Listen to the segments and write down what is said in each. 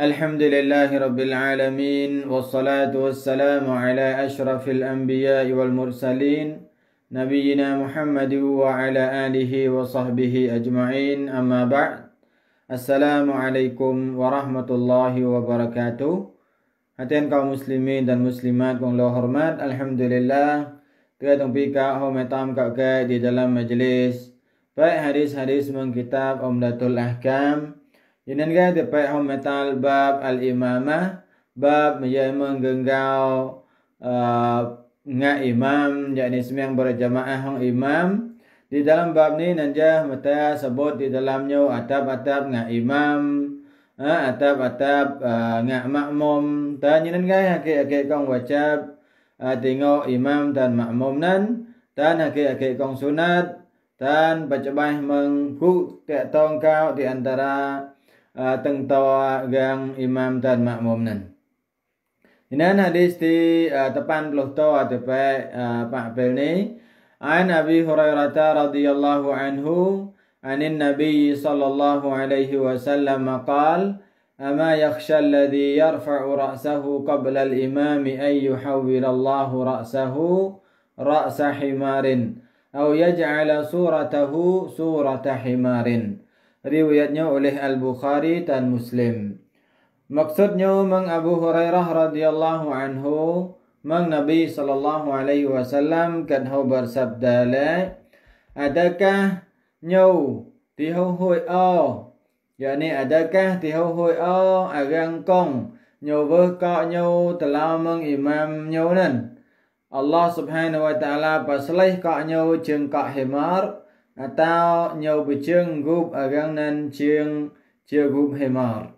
الحمد لله رب العالمين والصلاة والسلام على أشرف الأنبياء والمرسلين نبينا محمد وعلى آله وصحبه أجمعين أما بعد السلام عليكم ورحمة الله وبركاته Hatian kaum muslimin dan muslimat yang Allah hormat Alhamdulillah Kita tunggu pika hometam kak kak di dalam majlis Baik hadis-hadis mengkitab Umdatul Ahkam Alhamdulillah ini kan tepat hong metal bab al-imamah Bab yang menggenggau uh, ngah imam jadi ini yang berjamaah hong imam Di dalam bab ni nanti Mata sebut di dalamnya Atap-atap ngah imam eh, Atap-atap uh, ngah makmum Tanya ini kan Hakik-hakik kan, kong wajab uh, Tengok imam dan makmum nan Dan hakik-hakik kong sunat Dan baca-baca Mengkuk tiap tongkau Di antara teng tawa gang imam dan makmum nan inan hadis di tepan puluh tawa tepe pak bel ni an abi hurairah radhiyallahu anhu عن النبي صلى الله عليه وسلم قال أما يخشى الذي يرفع رأسه قبل الإمام أن يحول الله رأسه رأس حمار أو يجعل صورته صورة حمار riwayatnya oleh Al-Bukhari dan Muslim. Maksudnya Mang Abu Hurairah radhiyallahu anhu Mang Nabi sallallahu alaihi wasallam kan hau bersabda le adakah nyau di hau hui o yakni adakah di hau hui o agang kong nyau ber ka nyau telah mang imam nyau nan Allah subhanahu wa taala paslai ka nyau jeung ka himar atau nyau bujeng gub agang nan cieng cieng gub hemar.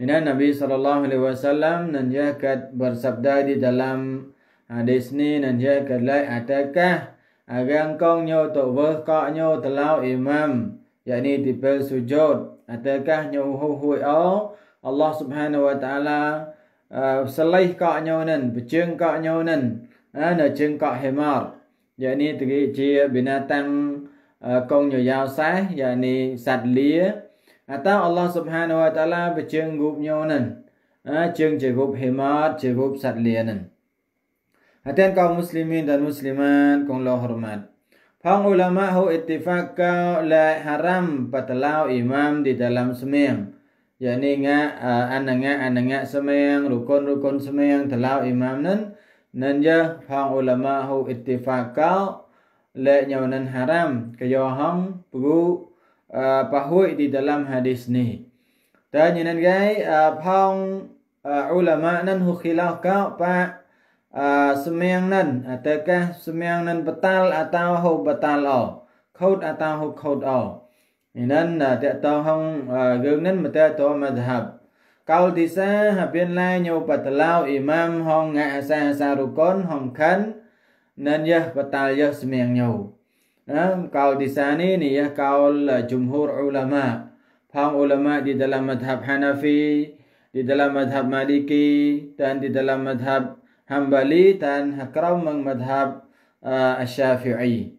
Ina Nabi sallallahu alaihi wasallam nan jahat bersabda di dalam hadis ni nan jahat lay adakah agang kong nyau tu berka nyau telau imam yakni di bel sujud adakah nyau huhui au Allah subhanahu wa ta'ala uh, selaih ka nyau nan bujeng kau nyau nan ha, nan jeng ka hemar yakni tegi binatang binatang con nhỏ giao sát và ni sạch lía à Allah subhanahu wa taala về chương gục nhau nên à, chương chỉ gục hiểm ác chỉ gục sạch lía muslimin dan musliman con lo hormat phong ulama hu ittifaq cao là haram patalau imam di dalam semeng ya ni nga anh nga anh nga semeng rukun rukun semeng telau imam nen nen pang phong ulama hu ittifaq cao lenyaunan haram kayoham pu pahui di dalam hadis ni dan nyenan gai phong ulama nan hu khilaf ka pa semiang nan atakah semiang nan batal atau hu batal au khod atau hu khod au nyenan ta tao hong gương nan mata to madhab កោលទីសាហបៀនឡាញោបតឡោអ៊ីម៉ាមហងងាសាសារុកុនហងខាន់ nan ya batal ya semiang nyau nah kau di sana ni ya kau eh, jumhur ulama pang ulama di dalam madhab Hanafi di dalam madhab Maliki dan di dalam madhab Hambali dan hakram mang madhab eh, Asy-Syafi'i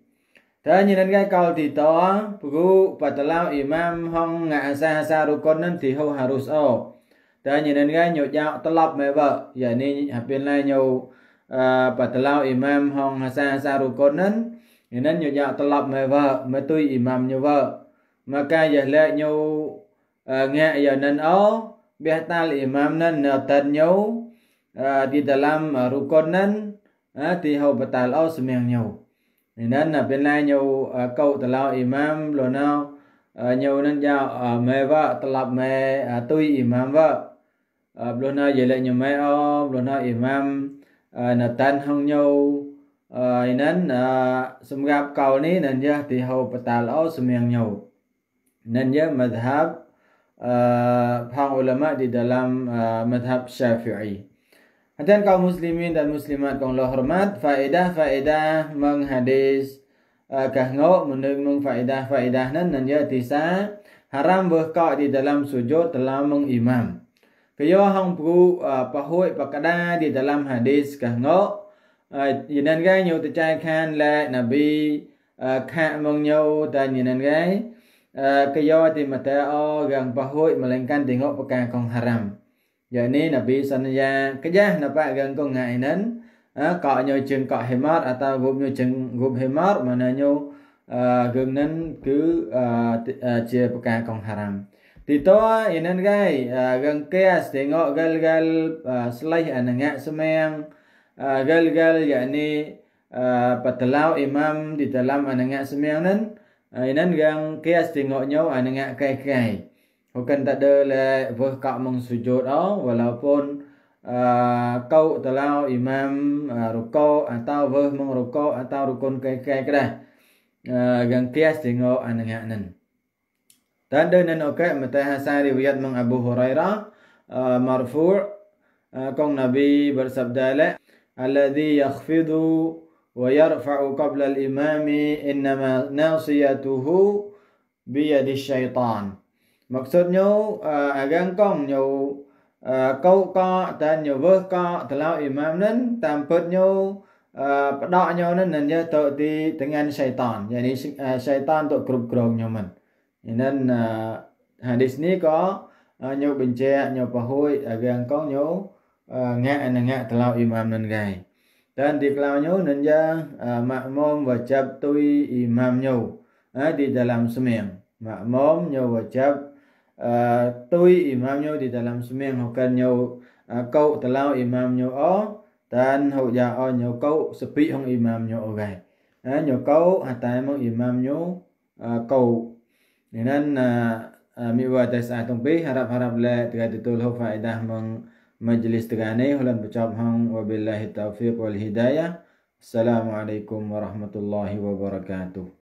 dan nyinan kai kau di tong buku patalau imam hong ngasa sa rukun nan di harus au dan nyinan kai nyok jak telap meba ya ni hapin lai nyok Ờ, bà tà lao imam hong hà sa sa rù cốt nấn nên nhiều dạo tà lọc mẹ vợ mẹ tui imam nhiều vợ mà ca giờ lệ nhiều ờ, nghe giờ nên ố biết ta là imam nên nợ tên nhau thì tà làm rù cốt nấn thì hầu bà tà lao sù mèng nhau nên là bên lai nhiều ờ, cậu tà lao imam lồ nào nhiều nên dạo mẹ vợ tà lọc mẹ tui imam vợ nào Blona vậy là nhiều mẹ ô nào imam na tan hong nhau ai nan na kau ni nan ya ti hau patal au sum yang nan ya madhab para ulama di dalam madhab syafi'i dan kaum muslimin dan muslimat kong lo hormat faedah faedah menghadis kahngo menung mung faedah faedah nan nan ya tisa haram berkak di dalam sujud telah mengimam Kaya hong pru pahoy pakada di dalam hadis kah ngok. Nhìn nên gai nhiều tự trai khan là nabi khạ mong nhau ta nhìn nên gai. Kaya thì mà ta o gần pahoy melainkan tengok pakar kong haram. Yakni Nabi sanya kerja napa gần kong ngai nên cọ nhau chừng cọ hemat atau gồm nhau chừng gồm hemat mà nhau gần nên cứ chia pakar kong haram. Dito inan gay ah, gang kias tengok gal gal ah, selai anang semang ah, gal gal yakni patelau imam di dalam anang semang nan inan gang kias tengok nyau anang kai kai bukan tak ada le boh kak mong oh walaupun kau telau imam ruko atau boh mong atau rukun kai kai kah gang kias tengok anang nan. Tanda nan oke matai hasan riwayat mang Abu Hurairah uh, marfu' uh, kong Nabi bersabda la alladhi yakhfidu wa yarfa'u qabla al-imam inma nasiyatuhu bi yadi syaitan. Maksudnya uh, agang kong nyau kau ka dan nyau ve ka telau imam nan tampat nyau pada nyau nan nan ya tau di dengan syaitan. Jadi syaitan tu grup-grup nyau nên à, hàng Disney có à, nhiều bình che nhiều bà hôi ở gần có nhiều à, ngạ là ngạ tao imam nên gầy tên thì lâu nhớ nên ra à, mạ môn và chấp tôi imam nhiều. ấy thì đã làm miệng mạ môn nhiều và chấp à, tôi imam nhiều thì đã làm miệng học cần nhiều câu ta lao imam nhiều ó tên hậu già ó nhiều câu spi không imam nhiều gầy ấy nhau câu hạt tài mong imam nhiều câu Dengan uh, uh, miwa desa tumpi harap-harap le lah tiga titul faedah meng majlis tegane hulan bercakap hang wabillahi taufiq wal hidayah. Assalamualaikum warahmatullahi wabarakatuh.